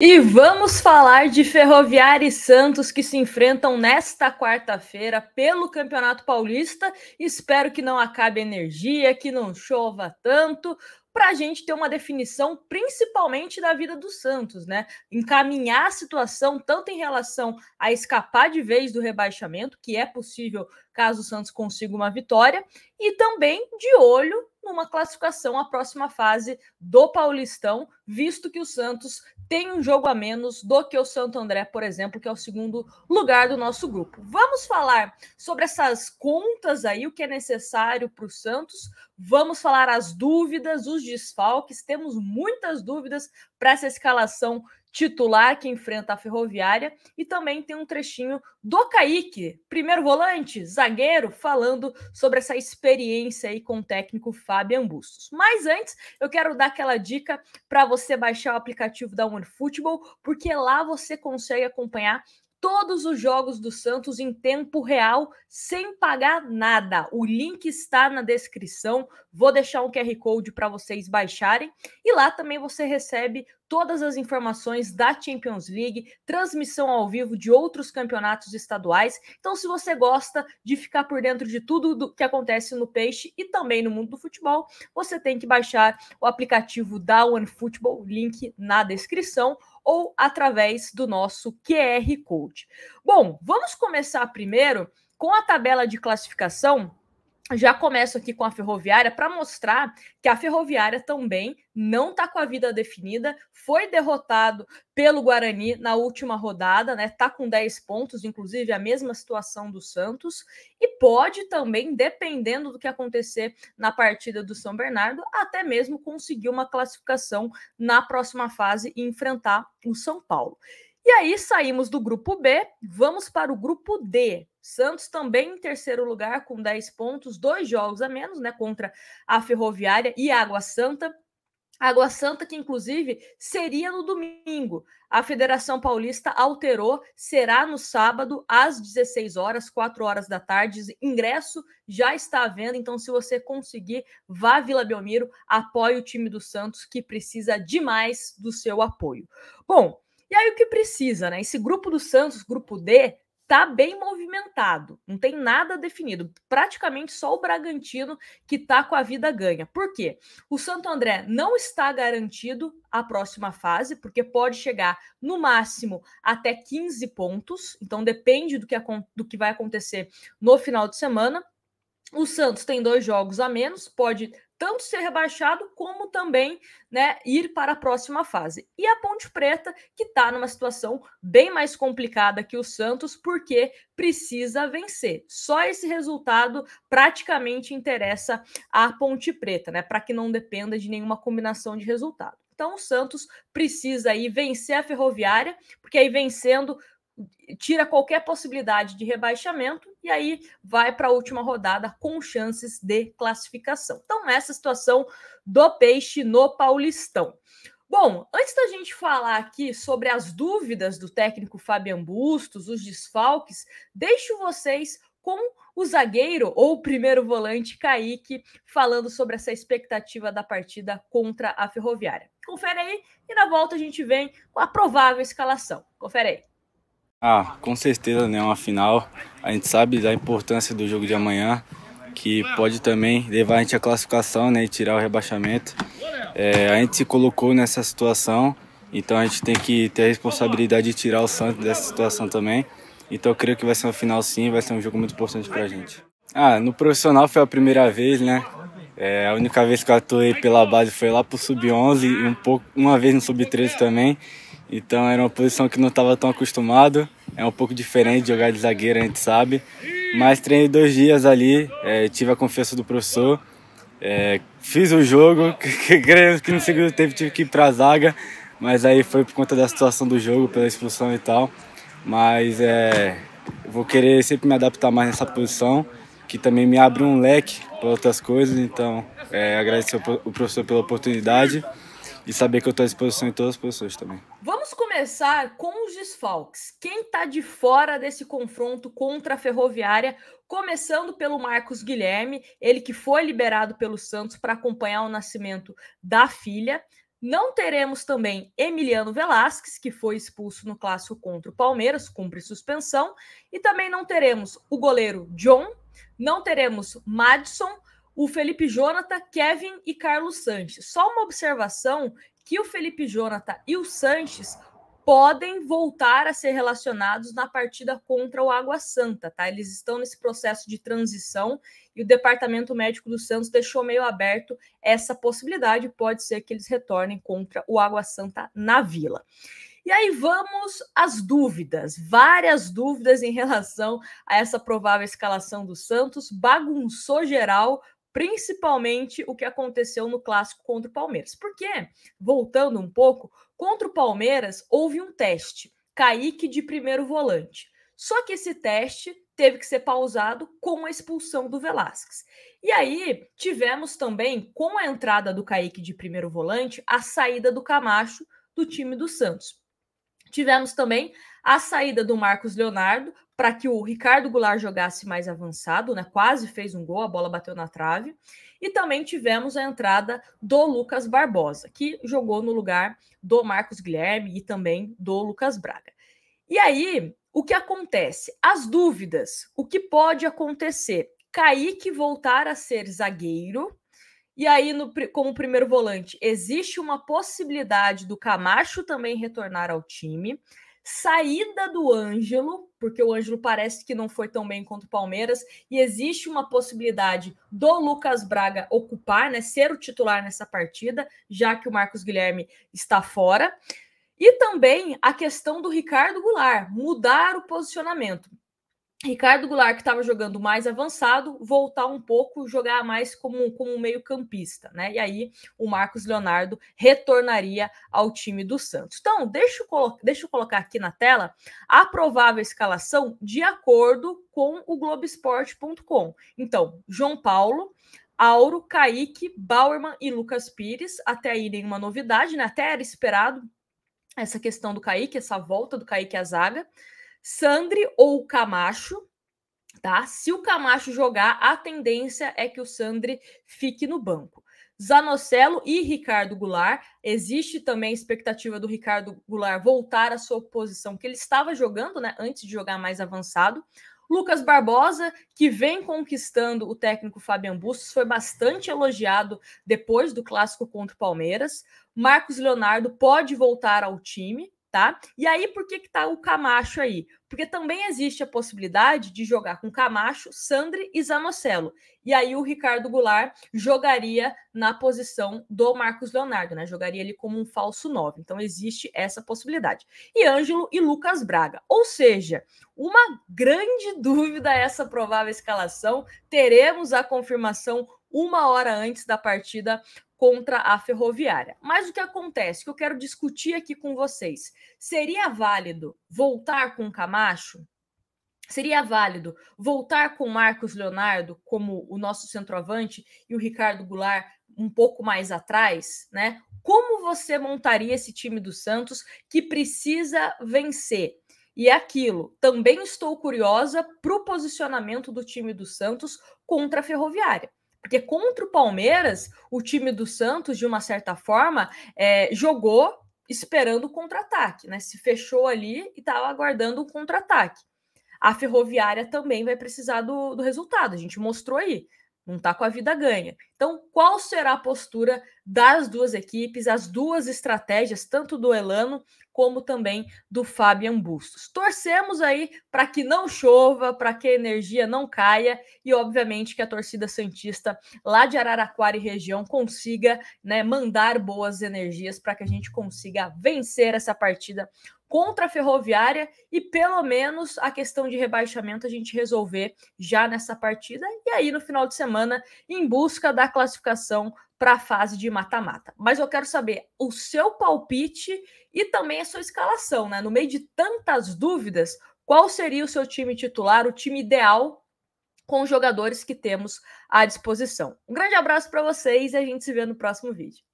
E vamos falar de Ferroviária e Santos que se enfrentam nesta quarta-feira pelo Campeonato Paulista. Espero que não acabe energia, que não chova tanto, para a gente ter uma definição, principalmente da vida do Santos, né? Encaminhar a situação tanto em relação a escapar de vez do rebaixamento, que é possível caso o Santos consiga uma vitória, e também de olho numa classificação à próxima fase do Paulistão, visto que o Santos tem um jogo a menos do que o Santo André, por exemplo, que é o segundo lugar do nosso grupo. Vamos falar sobre essas contas aí, o que é necessário para o Santos. Vamos falar as dúvidas, os desfalques. Temos muitas dúvidas para essa escalação titular que enfrenta a Ferroviária e também tem um trechinho do Kaique, primeiro volante, zagueiro, falando sobre essa experiência aí com o técnico Fabian Bustos. Mas antes, eu quero dar aquela dica para você baixar o aplicativo da OneFootball, porque lá você consegue acompanhar todos os jogos do Santos em tempo real, sem pagar nada. O link está na descrição. Vou deixar um QR Code para vocês baixarem. E lá também você recebe todas as informações da Champions League, transmissão ao vivo de outros campeonatos estaduais. Então, se você gosta de ficar por dentro de tudo do que acontece no Peixe e também no mundo do futebol, você tem que baixar o aplicativo da OneFootball, link na descrição ou através do nosso QR Code. Bom, vamos começar primeiro com a tabela de classificação já começo aqui com a Ferroviária para mostrar que a Ferroviária também não está com a vida definida, foi derrotado pelo Guarani na última rodada, né? está com 10 pontos, inclusive a mesma situação do Santos, e pode também, dependendo do que acontecer na partida do São Bernardo, até mesmo conseguir uma classificação na próxima fase e enfrentar o São Paulo. E aí saímos do grupo B, vamos para o grupo D. Santos também em terceiro lugar com 10 pontos, dois jogos a menos, né, contra a Ferroviária e a Água Santa. Água Santa, que inclusive seria no domingo. A Federação Paulista alterou, será no sábado, às 16 horas, 4 horas da tarde. Ingresso já está à venda, então, se você conseguir, vá à Vila Belmiro, apoie o time do Santos, que precisa demais do seu apoio. Bom, e aí o que precisa, né? Esse grupo do Santos, grupo D, tá bem movimentado, não tem nada definido, praticamente só o Bragantino que tá com a vida ganha. Por quê? O Santo André não está garantido a próxima fase, porque pode chegar no máximo até 15 pontos, então depende do que, do que vai acontecer no final de semana. O Santos tem dois jogos a menos, pode tanto ser rebaixado como também né, ir para a próxima fase. E a Ponte Preta, que está numa situação bem mais complicada que o Santos, porque precisa vencer. Só esse resultado praticamente interessa a Ponte Preta, né? Para que não dependa de nenhuma combinação de resultado. Então o Santos precisa aí vencer a Ferroviária, porque aí vencendo tira qualquer possibilidade de rebaixamento e aí vai para a última rodada com chances de classificação. Então, essa situação do Peixe no Paulistão. Bom, antes da gente falar aqui sobre as dúvidas do técnico Fabian Bustos, os desfalques, deixo vocês com o zagueiro ou o primeiro volante Kaique falando sobre essa expectativa da partida contra a Ferroviária. Confere aí e na volta a gente vem com a provável escalação. Confere aí. Ah, com certeza, né? Uma final. A gente sabe da importância do jogo de amanhã, que pode também levar a gente à classificação, né? E tirar o rebaixamento. É, a gente se colocou nessa situação, então a gente tem que ter a responsabilidade de tirar o Santos dessa situação também. Então eu creio que vai ser uma final sim, vai ser um jogo muito importante pra gente. Ah, no profissional foi a primeira vez, né? É, a única vez que eu atuei pela base foi lá pro Sub-11 e um pouco, uma vez no Sub-13 também. Então era uma posição que não estava tão acostumado. É um pouco diferente de jogar de zagueiro, a gente sabe. Mas treinei dois dias ali, é, tive a confiança do professor. É, fiz o jogo, creio que no segundo tempo tive que ir para a zaga, mas aí foi por conta da situação do jogo, pela expulsão e tal. Mas é, vou querer sempre me adaptar mais nessa posição, que também me abre um leque para outras coisas. Então, é, agradecer o professor pela oportunidade e saber que eu estou à disposição em todas as posições também. Vamos começar com os desfalques. Quem está de fora desse confronto contra a Ferroviária, começando pelo Marcos Guilherme, ele que foi liberado pelo Santos para acompanhar o nascimento da filha. Não teremos também Emiliano Velasquez, que foi expulso no clássico contra o Palmeiras, cumpre suspensão, e também não teremos o goleiro John, não teremos Madison, o Felipe Jonathan, Kevin e Carlos Sanches. Só uma observação que o Felipe Jonathan e o Sanches podem voltar a ser relacionados na partida contra o Água Santa, tá? Eles estão nesse processo de transição e o departamento médico do Santos deixou meio aberto essa possibilidade, pode ser que eles retornem contra o Água Santa na Vila. E aí vamos às dúvidas, várias dúvidas em relação a essa provável escalação do Santos, bagunçou geral, principalmente o que aconteceu no clássico contra o Palmeiras. Porque, voltando um pouco, contra o Palmeiras houve um teste, Kaique de primeiro volante. Só que esse teste teve que ser pausado com a expulsão do Velasquez. E aí tivemos também, com a entrada do Kaique de primeiro volante, a saída do Camacho do time do Santos. Tivemos também a saída do Marcos Leonardo para que o Ricardo Goulart jogasse mais avançado, né? Quase fez um gol, a bola bateu na trave. E também tivemos a entrada do Lucas Barbosa, que jogou no lugar do Marcos Guilherme e também do Lucas Braga. E aí, o que acontece? As dúvidas, o que pode acontecer? Kaique voltar a ser zagueiro, e aí, no, como primeiro volante, existe uma possibilidade do Camacho também retornar ao time saída do Ângelo, porque o Ângelo parece que não foi tão bem contra o Palmeiras, e existe uma possibilidade do Lucas Braga ocupar, né, ser o titular nessa partida, já que o Marcos Guilherme está fora. E também a questão do Ricardo Goulart, mudar o posicionamento. Ricardo Goulart, que estava jogando mais avançado, voltar um pouco, jogar mais como, como um meio-campista, né? E aí o Marcos Leonardo retornaria ao time do Santos. Então, deixa eu, deixa eu colocar aqui na tela a provável escalação de acordo com o Globoesporte.com. Então, João Paulo, Auro, Kaique, Bauerman e Lucas Pires. Até aí nenhuma novidade, né? Até era esperado essa questão do Kaique, essa volta do Kaique à zaga. Sandri ou Camacho, tá? Se o Camacho jogar, a tendência é que o Sandri fique no banco. Zanocelo e Ricardo Goulart. Existe também a expectativa do Ricardo Goulart voltar à sua posição que ele estava jogando, né, antes de jogar mais avançado. Lucas Barbosa, que vem conquistando o técnico Fabian Bustos, foi bastante elogiado depois do clássico contra o Palmeiras. Marcos Leonardo pode voltar ao time, tá? E aí, por que, que tá o Camacho aí? Porque também existe a possibilidade de jogar com Camacho, Sandri e Zanocelo. E aí o Ricardo Goulart jogaria na posição do Marcos Leonardo, né? Jogaria ele como um falso 9. Então existe essa possibilidade. E Ângelo e Lucas Braga. Ou seja, uma grande dúvida essa provável escalação. Teremos a confirmação uma hora antes da partida contra a ferroviária. Mas o que acontece, que eu quero discutir aqui com vocês, seria válido voltar com Camacho? Seria válido voltar com Marcos Leonardo como o nosso centroavante e o Ricardo Goulart um pouco mais atrás, né? Como você montaria esse time do Santos que precisa vencer? E é aquilo, também estou curiosa para o posicionamento do time do Santos contra a Ferroviária. Porque contra o Palmeiras, o time do Santos, de uma certa forma, é, jogou esperando o contra-ataque, né? Se fechou ali e estava aguardando o contra-ataque. A Ferroviária também vai precisar do, do resultado, a gente mostrou aí, não está com a vida ganha. Então, qual será a postura das duas equipes, as duas estratégias, tanto do Elano como também do Fabian Bustos? Torcemos aí para que não chova, para que a energia não caia e, obviamente, que a torcida Santista lá de Araraquara e região consiga né, mandar boas energias para que a gente consiga vencer essa partida contra a Ferroviária e pelo menos a questão de rebaixamento a gente resolver já nessa partida e aí no final de semana em busca da classificação para a fase de mata-mata. Mas eu quero saber o seu palpite e também a sua escalação, né? No meio de tantas dúvidas, qual seria o seu time titular, o time ideal com os jogadores que temos à disposição? Um grande abraço para vocês e a gente se vê no próximo vídeo.